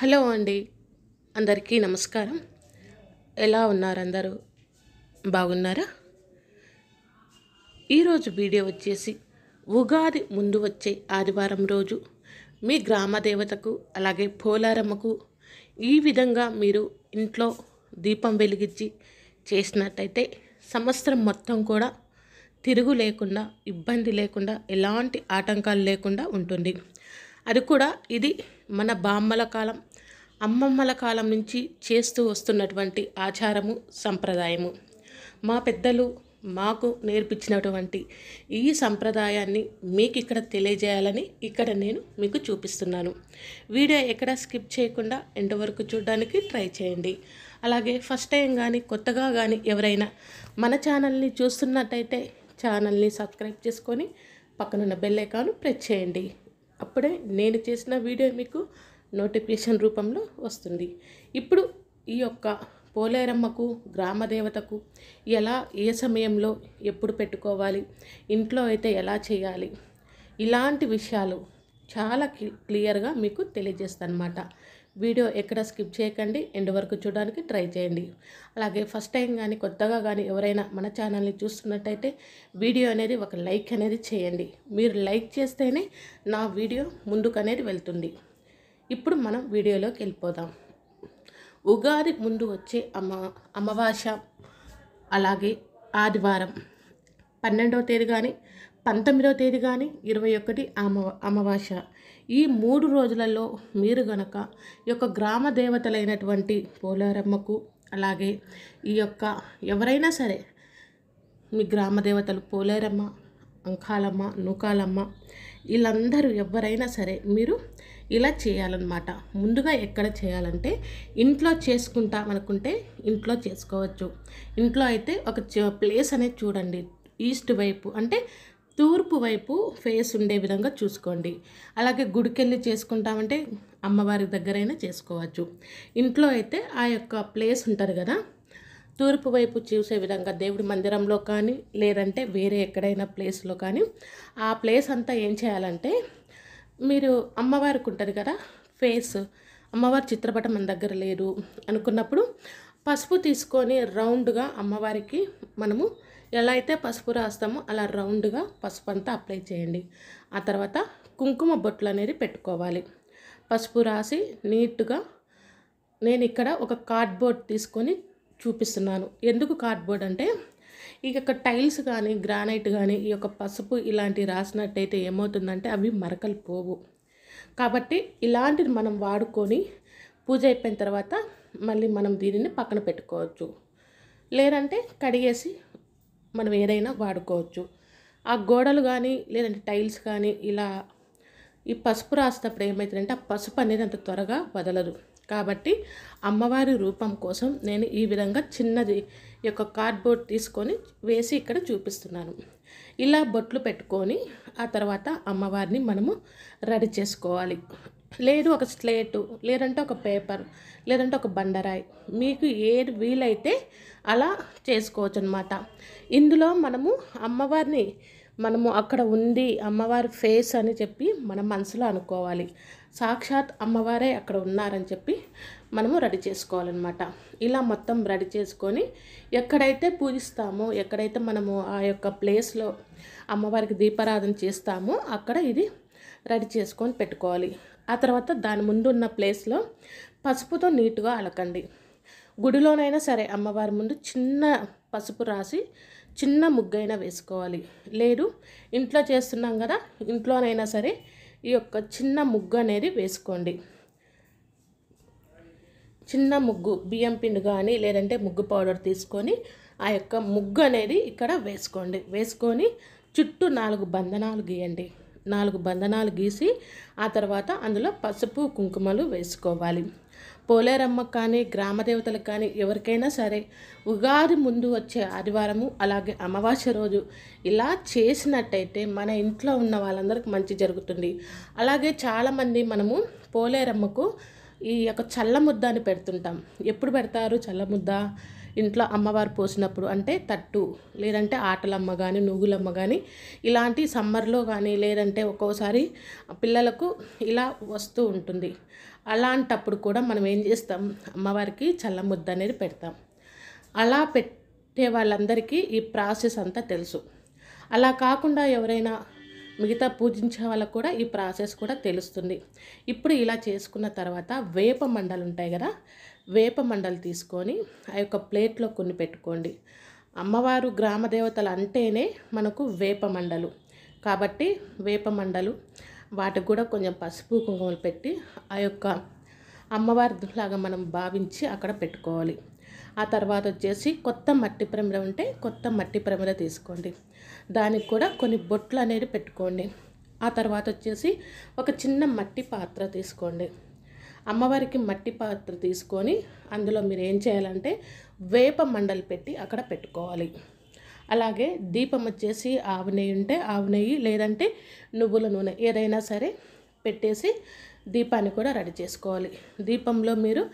hello అండి అందరికీ నమస్కారం ఎలా ఉన్నారు అందరూ బాగున్నారా ఈరోజు వీడియో వచ్చేసి ఉగాది ముందు వచ్చే ఆదివారం రోజు మీ గ్రామ దేవతకు అలాగే పోలారమ్మకు ఈ విధంగా మీరు ఇంట్లో దీపం వెలిగించి చేసినట్టయితే సంవత్సరం మొత్తం కూడా తిరుగు లేకుండా ఇబ్బంది లేకుండా ఎలాంటి ఆటంకాలు లేకుండా ఉంటుంది అది కూడా ఇది మన బామ్మల కాలం అమ్మమ్మల కాలం నుంచి చేస్తూ వస్తున్నటువంటి ఆచారము సంప్రదాయము మా పెద్దలు మాకు నేర్పించినటువంటి ఈ సంప్రదాయాన్ని మీకు ఇక్కడ తెలియజేయాలని ఇక్కడ నేను మీకు చూపిస్తున్నాను వీడియో ఎక్కడ స్కిప్ చేయకుండా ఎండ్ వరకు చూడడానికి ట్రై చేయండి అలాగే ఫస్ట్ టైం కానీ కొత్తగా కానీ ఎవరైనా మన ఛానల్ని చూస్తున్నట్టయితే ఛానల్ని సబ్స్క్రైబ్ చేసుకొని పక్కనున్న బెల్లైకాను ప్రెస్ చేయండి అప్పుడే నేను చేసిన వీడియో మీకు నోటిఫికేషన్ రూపంలో వస్తుంది ఇప్పుడు ఈ యొక్క పోలేరమ్మకు గ్రామదేవతకు ఎలా ఏ సమయంలో ఎప్పుడు పెట్టుకోవాలి ఇంట్లో అయితే ఎలా చేయాలి ఇలాంటి విషయాలు చాలా క్లియర్గా మీకు తెలియజేస్తాను అనమాట వీడియో ఎక్కడ స్కిప్ చేయకండి ఎండ్ వరకు చూడడానికి ట్రై చేయండి అలాగే ఫస్ట్ టైం కానీ కొత్తగా కానీ ఎవరైనా మన ఛానల్ని చూస్తున్నట్టయితే వీడియో అనేది ఒక లైక్ అనేది చేయండి మీరు లైక్ చేస్తేనే నా వీడియో ముందుకు అనేది వెళ్తుంది ఇప్పుడు మనం వీడియోలోకి వెళ్ళిపోదాం ఉగాది ముందు వచ్చే అమ్మ అమావాస్య అలాగే ఆదివారం పన్నెండవ తేదీ కానీ పంతొమ్మిదవ తేదీ కానీ ఇరవై ఒకటి అమ అమావాస్య ఈ మూడు రోజులలో మీరు గనక ఈ యొక్క గ్రామ దేవతలైనటువంటి పోలారమ్మకు అలాగే ఈ యొక్క ఎవరైనా సరే మీ గ్రామ దేవతలు పోలేరమ్మ అంకాలమ్మ నూకాలమ్మ వీళ్ళందరూ ఎవరైనా సరే మీరు ఇలా చేయాలన్నమాట ముందుగా ఎక్కడ చేయాలంటే ఇంట్లో చేసుకుంటామనుకుంటే అనుకుంటే ఇంట్లో చేసుకోవచ్చు ఇంట్లో అయితే ఒక ప్లేస్ అనేది చూడండి ఈస్ట్ వైపు అంటే తూర్పు వైపు ఫేస్ ఉండే విధంగా చూసుకోండి అలాగే గుడికెళ్ళి చేసుకుంటామంటే అమ్మవారి దగ్గరైనా చేసుకోవచ్చు ఇంట్లో అయితే ఆ యొక్క ప్లేస్ ఉంటుంది కదా తూర్పు వైపు చూసే విధంగా దేవుడి మందిరంలో కానీ లేదంటే వేరే ఎక్కడైనా ప్లేస్లో కానీ ఆ ప్లేస్ అంతా ఏం చేయాలంటే మీరు అమ్మవారికి ఉంటుంది కదా ఫేస్ అమ్మవారి చిత్రపటం మన దగ్గర లేదు అనుకున్నప్పుడు పసుపు తీసుకొని రౌండ్గా అమ్మవారికి మనము ఎలా అయితే పసుపు రాస్తామో అలా రౌండ్గా పసుపు అంతా అప్లై చేయండి ఆ తర్వాత కుంకుమ బొట్లు అనేది పెట్టుకోవాలి పసుపు రాసి నీట్గా నేను ఇక్కడ ఒక కార్డ్బోర్డ్ తీసుకొని చూపిస్తున్నాను ఎందుకు కార్డ్బోర్డ్ అంటే ఈ యొక్క టైల్స్ కానీ గ్రానైట్ కానీ ఈ యొక్క పసుపు ఇలాంటి రాసినట్టయితే ఏమవుతుందంటే అవి మరకలు పోవు కాబట్టి ఇలాంటిది మనం వాడుకొని పూజ అయిపోయిన తర్వాత మళ్ళీ మనం దీనిని పక్కన పెట్టుకోవచ్చు లేదంటే కడిగేసి మనం ఏదైనా వాడుకోవచ్చు ఆ గోడలు కానీ లేదంటే టైల్స్ కానీ ఇలా ఈ పసుపు రాసినప్పుడు ఏమవుతుందంటే ఆ పసుపు అనేది అంత త్వరగా వదలదు కాబట్టి అమ్మవారి రూపం కోసం నేను ఈ విధంగా చిన్నది యొక్క కార్డ్బోర్డ్ తీసుకొని వేసి ఇక్కడ చూపిస్తున్నాను ఇలా బొట్లు పెట్టుకొని ఆ తర్వాత అమ్మవారిని మనము రెడీ చేసుకోవాలి లేదు ఒక స్లేటు లేదంటే ఒక పేపర్ లేదంటే ఒక బండరాయి మీకు ఏది వీలైతే అలా చేసుకోవచ్చు అనమాట ఇందులో మనము అమ్మవారిని మనము అక్కడ ఉంది అమ్మవారి ఫేస్ అని చెప్పి మనం మనసులో అనుకోవాలి సాక్షాత్ అమ్మవారే అక్కడ ఉన్నారని చెప్పి మనము రెడీ చేసుకోవాలన్నమాట ఇలా మొత్తం రెడీ చేసుకొని ఎక్కడైతే పూజిస్తామో ఎక్కడైతే మనము ఆ యొక్క ప్లేస్లో అమ్మవారికి దీపారాధన చేస్తామో అక్కడ ఇది రెడీ చేసుకొని పెట్టుకోవాలి ఆ తర్వాత దాని ముందు ఉన్న ప్లేస్లో పసుపుతో నీట్గా అలకండి గుడిలోనైనా సరే అమ్మవారి ముందు చిన్న పసుపు రాసి చిన్న ముగ్గైనా వేసుకోవాలి లేదు ఇంట్లో చేస్తున్నాం కదా ఇంట్లోనైనా సరే ఈ యొక్క చిన్న ముగ్గు అనేది వేసుకోండి చిన్న ముగ్గు బియ్యం పిండి కానీ లేదంటే ముగ్గు పౌడర్ తీసుకొని ఆ యొక్క ముగ్గు అనేది ఇక్కడ వేసుకోండి వేసుకొని చుట్టూ నాలుగు బంధనాలు గీయండి నాలుగు బంధనాలు గీసి ఆ తర్వాత అందులో పసుపు కుంకుమలు వేసుకోవాలి పోలేరమ్మకు కానీ గ్రామదేవతలకు కానీ ఎవరికైనా సరే ఉగాది ముందు వచ్చే ఆదివారము అలాగే అమావాస్య రోజు ఇలా చేసినట్టయితే మన ఇంట్లో ఉన్న వాళ్ళందరికీ మంచి జరుగుతుంది అలాగే చాలామంది మనము పోలేరమ్మకు ఈ యొక్క చల్ల ముద్ద అని పెడుతుంటాం ఎప్పుడు పెడతారు చల్ల ముద్ద ఇంట్లో అమ్మవారు పోసినప్పుడు అంటే తట్టు లేదంటే ఆటలమ్మ కానీ నువ్వులమ్మ కానీ ఇలాంటి సమ్మర్లో కానీ లేదంటే ఒక్కోసారి పిల్లలకు ఇలా వస్తూ ఉంటుంది అలాంటప్పుడు కూడా మనం ఏం చేస్తాం అమ్మవారికి చల్ల అనేది పెడతాం అలా పెట్టే వాళ్ళందరికీ ఈ ప్రాసెస్ అంతా తెలుసు అలా కాకుండా ఎవరైనా మిగతా పూజించే వాళ్ళకు కూడా ఈ ప్రాసెస్ కూడా తెలుస్తుంది ఇప్పుడు ఇలా చేసుకున్న తర్వాత వేప మండలు ఉంటాయి కదా వేప మండలు తీసుకొని ఆ యొక్క ప్లేట్లో కొన్ని పెట్టుకోండి అమ్మవారు గ్రామ దేవతలు అంటేనే మనకు వేప మండలు కాబట్టి వేప మండలు వాటికి కూడా కొంచెం పసుపు కుంకుమలు పెట్టి ఆ యొక్క అమ్మవారి లాగా మనం భావించి అక్కడ పెట్టుకోవాలి ఆ తర్వాత వచ్చేసి కొత్త మట్టి ప్రమిద ఉంటే కొత్త మట్టి ప్రమిద తీసుకోండి దానికి కూడా కొన్ని బొట్లు అనేది పెట్టుకోండి ఆ తర్వాత వచ్చేసి ఒక చిన్న మట్టి పాత్ర తీసుకోండి అమ్మవారికి మట్టి పాత్ర తీసుకొని అందులో మీరు ఏం చేయాలంటే వేప మండలి పెట్టి అక్కడ పెట్టుకోవాలి అలాగే దీపం వచ్చేసి ఆవు నెయ్యి ఉంటే ఆవు నెయ్యి లేదంటే నువ్వుల నూనె ఏదైనా సరే పెట్టేసి దీపాన్ని కూడా రెడీ చేసుకోవాలి దీపంలో మీరు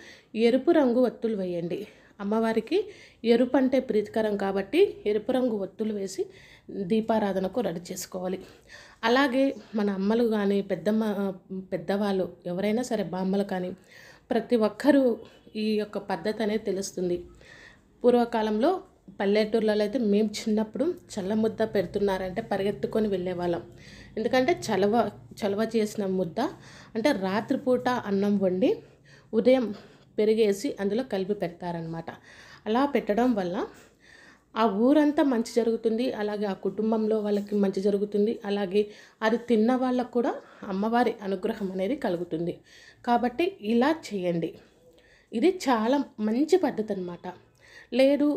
ఎరుపు రంగు ఒత్తులు వేయండి అమ్మవారికి ఎరుపు అంటే ప్రీతికరం కాబట్టి ఎరుపు రంగు ఒత్తులు వేసి దీపారాధనకు రెడీ చేసుకోవాలి అలాగే మన అమ్మలు కానీ పెద్దమ్మ పెద్దవాళ్ళు ఎవరైనా సరే బామ్మలు కానీ ప్రతి ఒక్కరూ ఈ యొక్క పద్ధతి అనేది తెలుస్తుంది పూర్వకాలంలో పల్లెటూర్లలో అయితే మేము చిన్నప్పుడు చల్లముద్ద పెడుతున్నారంటే పరిగెత్తుకొని వెళ్ళేవాళ్ళం ఎందుకంటే చలవ చలవ చేసిన ముద్ద అంటే రాత్రిపూట అన్నం వండి ఉదయం పెరిగేసి అందులో కలిపి పెడతారనమాట అలా పెట్టడం వల్ల ఆ ఊరంతా మంచి జరుగుతుంది అలాగే ఆ కుటుంబంలో వాళ్ళకి మంచి జరుగుతుంది అలాగే అది తిన్న వాళ్ళకు కూడా అమ్మవారి అనుగ్రహం అనేది కలుగుతుంది కాబట్టి ఇలా చేయండి ఇది చాలా మంచి పద్ధతి అనమాట లేదు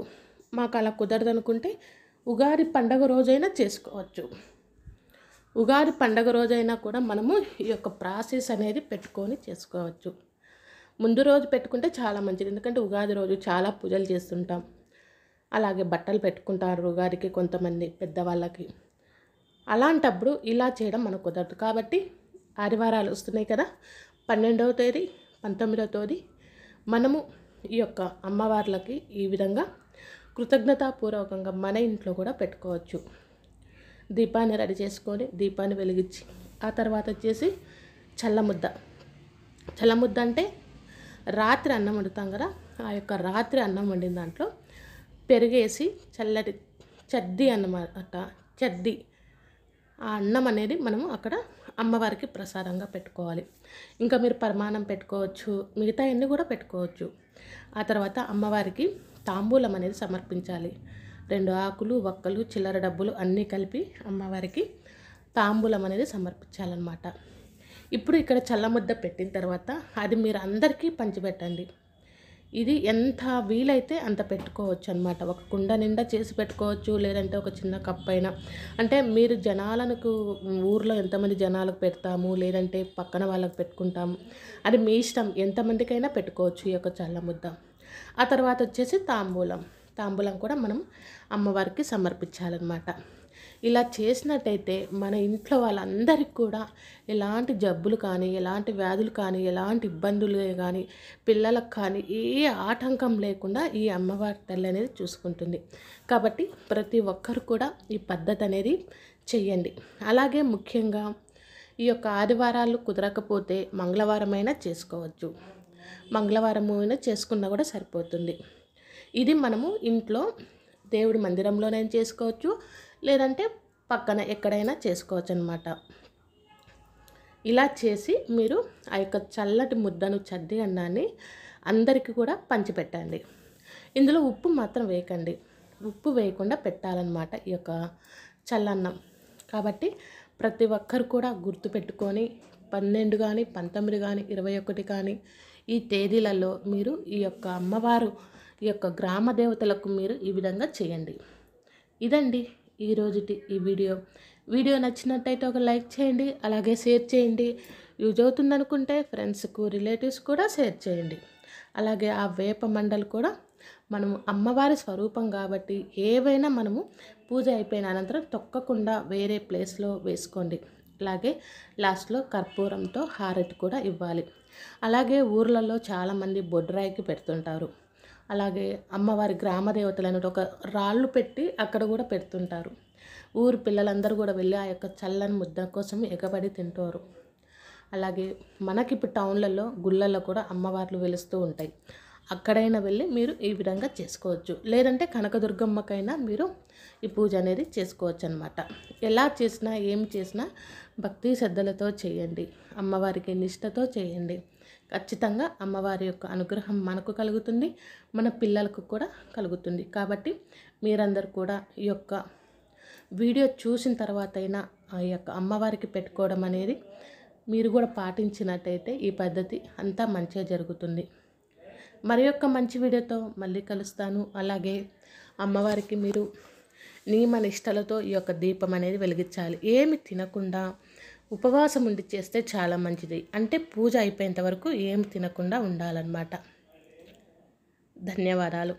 మాకు అలా కుదరదు అనుకుంటే ఉగాది పండగ రోజైనా చేసుకోవచ్చు ఉగాది పండగ రోజైనా కూడా మనము ఈ యొక్క ప్రాసెస్ అనేది పెట్టుకొని చేసుకోవచ్చు ముందు రోజు పెట్టుకుంటే చాలా మంచిది ఎందుకంటే ఉగాది రోజు చాలా పూజలు చేస్తుంటాం అలాగే బట్టలు పెట్టుకుంటారు ఉగాదికి కొంతమంది పెద్దవాళ్ళకి అలాంటప్పుడు ఇలా చేయడం మనకు కుదరదు కాబట్టి ఆదివారాలు వస్తున్నాయి కదా పన్నెండవ తేదీ పంతొమ్మిదవ తేదీ మనము ఈ యొక్క అమ్మవార్లకి ఈ విధంగా కృతజ్ఞతాపూర్వకంగా మన ఇంట్లో కూడా పెట్టుకోవచ్చు దీపాన్ని రెడీ చేసుకొని దీపాన్ని వెలిగించి ఆ తర్వాత వచ్చేసి చల్లముద్ద చల్లముద్ద అంటే రాత్రి అన్నం వండుతాం కదా ఆ యొక్క రాత్రి అన్నం వండిన దాంట్లో పెరిగేసి చల్లటి చద్ది అన్నమాట చద్ది ఆ అన్నం అనేది మనము అక్కడ అమ్మవారికి ప్రసాదంగా పెట్టుకోవాలి ఇంకా మీరు పరమాణం పెట్టుకోవచ్చు మిగతా అన్నీ కూడా పెట్టుకోవచ్చు ఆ తర్వాత అమ్మవారికి తాంబూలం అనేది సమర్పించాలి రెండు ఆకులు ఒక్కలు చిల్లర డబ్బులు అన్నీ కలిపి అమ్మవారికి తాంబూలం అనేది సమర్పించాలన్నమాట ఇప్పుడు ఇక్కడ చల్లముద్ద పెట్టిన తర్వాత అది మీరు అందరికీ పంచిపెట్టండి ఇది ఎంత వీలైతే అంత పెట్టుకోవచ్చు అనమాట ఒక కుండ నిండా చేసి పెట్టుకోవచ్చు లేదంటే ఒక చిన్న కప్ అయినా అంటే మీరు జనాలకు ఊర్లో ఎంతమంది జనాలకు పెడతాము లేదంటే పక్కన వాళ్ళకి పెట్టుకుంటాము అది మీ ఇష్టం ఎంతమందికైనా పెట్టుకోవచ్చు ఈ యొక్క చల్లముద్ద ఆ తర్వాత వచ్చేసి తాంబూలం తాంబూలం కూడా మనం అమ్మవారికి సమర్పించాలన్నమాట ఇలా చేసినట్టయితే మన ఇంట్లో వాళ్ళందరికీ కూడా ఎలాంటి జబ్బులు కానీ ఎలాంటి వ్యాధులు కానీ ఎలాంటి ఇబ్బందులు కానీ పిల్లలకు కానీ ఏ ఆటంకం లేకుండా ఈ అమ్మవారి తల్లి అనేది చూసుకుంటుంది కాబట్టి ప్రతి ఒక్కరు కూడా ఈ పద్ధతి అనేది చెయ్యండి అలాగే ముఖ్యంగా ఈ యొక్క ఆదివారాలు కుదరకపోతే మంగళవారమైనా చేసుకోవచ్చు మంగళవారం అయినా చేసుకున్నా కూడా సరిపోతుంది ఇది మనము ఇంట్లో దేవుడి మందిరంలోనైనా చేసుకోవచ్చు లేదంటే పక్కన ఎక్కడైనా చేసుకోవచ్చు అనమాట ఇలా చేసి మీరు ఆ యొక్క చల్లటి ముద్దను చద్ది అన్నాన్ని అందరికీ కూడా పంచిపెట్టండి ఇందులో ఉప్పు మాత్రం వేయకండి ఉప్పు వేయకుండా పెట్టాలన్నమాట ఈ యొక్క చల్లన్నం కాబట్టి ప్రతి ఒక్కరు కూడా గుర్తుపెట్టుకొని పన్నెండు కానీ పంతొమ్మిది కానీ ఇరవై ఒకటి కానీ ఈ తేదీలలో మీరు ఈ యొక్క అమ్మవారు ఈ యొక్క గ్రామ దేవతలకు మీరు ఈ విధంగా చేయండి ఇదండి ఈరోజుటి ఈ వీడియో వీడియో నచ్చినట్టయితే ఒక లైక్ చేయండి అలాగే షేర్ చేయండి యూజ్ అవుతుంది అనుకుంటే ఫ్రెండ్స్కు రిలేటివ్స్ కూడా షేర్ చేయండి అలాగే ఆ వేప మండలు కూడా మనము అమ్మవారి స్వరూపం కాబట్టి ఏవైనా మనము పూజ అయిపోయిన అనంతరం తొక్కకుండా వేరే ప్లేస్లో వేసుకోండి అలాగే లాస్ట్లో కర్పూరంతో హారతి కూడా ఇవ్వాలి అలాగే ఊర్లలో చాలామంది బొడ్రాయికి పెడుతుంటారు అలాగే అమ్మవారి గ్రామ దేవతలను ఒక రాళ్ళు పెట్టి అక్కడ కూడా పెడుతుంటారు ఊరు పిల్లలందరూ కూడా వెళ్ళి ఆ యొక్క చల్లని ముద్ద కోసం ఎగబడి తింటారు అలాగే మనకి ఇప్పుడు టౌన్లలో గుళ్ళల్లో కూడా అమ్మవార్లు వెలుస్తూ ఉంటాయి అక్కడైనా వెళ్ళి మీరు ఈ విధంగా చేసుకోవచ్చు లేదంటే కనకదుర్గమ్మకైనా మీరు ఈ పూజ అనేది చేసుకోవచ్చు అనమాట ఎలా చేసినా ఏం చేసినా భక్తి శ్రద్ధలతో చేయండి అమ్మవారికి నిష్టతో చేయండి ఖచ్చితంగా అమ్మవారి యొక్క అనుగ్రహం మనకు కలుగుతుంది మన పిల్లలకు కూడా కలుగుతుంది కాబట్టి మీరందరూ కూడా ఈ యొక్క వీడియో చూసిన తర్వాత అయినా ఆ యొక్క అమ్మవారికి పెట్టుకోవడం అనేది మీరు కూడా పాటించినట్టయితే ఈ పద్ధతి అంతా మంచిగా జరుగుతుంది మరి యొక్క మంచి వీడియోతో మళ్ళీ కలుస్తాను అలాగే అమ్మవారికి మీరు నియమ నిష్టలతో ఈ యొక్క దీపం అనేది వెలిగించాలి ఏమి తినకుండా ఉపవాసం ఉండి చేస్తే చాలా మంచిది అంటే పూజ అయిపోయేంత వరకు ఏం తినకుండా ఉండాలన్నమాట ధన్యవాదాలు